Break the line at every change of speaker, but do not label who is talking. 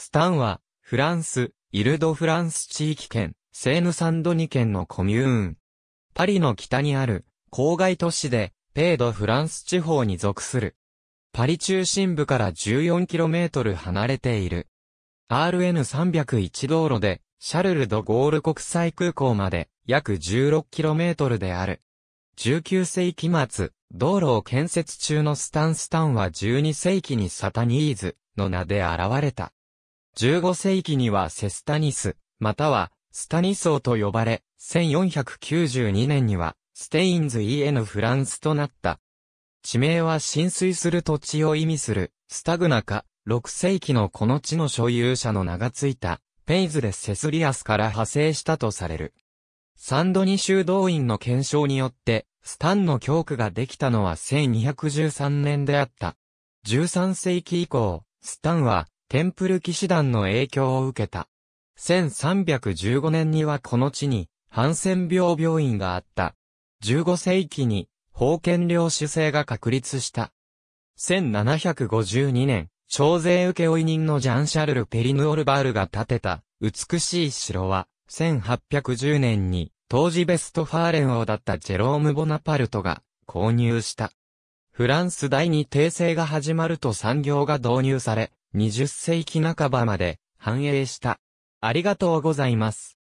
スタンは、フラ
ンス、イルド・フランス地域圏、セーヌ・サンドニ県のコミューン。パリの北にある、郊外都市で、ペード・フランス地方に属する。パリ中心部から 14km 離れている。RN301 道路で、シャルル・ド・ゴール国際空港まで、約 16km である。19世紀末、道路を建設中のスタンスタンは12世紀にサタニーズの名で現れた。15世紀にはセスタニス、またはスタニソーと呼ばれ、1492年にはステインズ・イエヌ・フランスとなった。地名は浸水する土地を意味する、スタグナカ、6世紀のこの地の所有者の名がついた、ペイズレ・セスリアスから派生したとされる。サンドニ修道院の検証によって、スタンの教区ができたのは1213年であった。13世紀以降、スタンはテンプル騎士団の影響を受けた。1315年にはこの地に、ハンセン病病院があった。15世紀に、封建領主制が確立した。1752年、徴税受負人のジャン・シャルル・ペリヌオルバールが建てた、美しい城は、1810年に、当時ベストファーレン王だったジェローム・ボナパルトが、購入した。フランス第二帝政が始まると産業が導入され、20世紀半ばまで繁栄した。
ありがとうございます。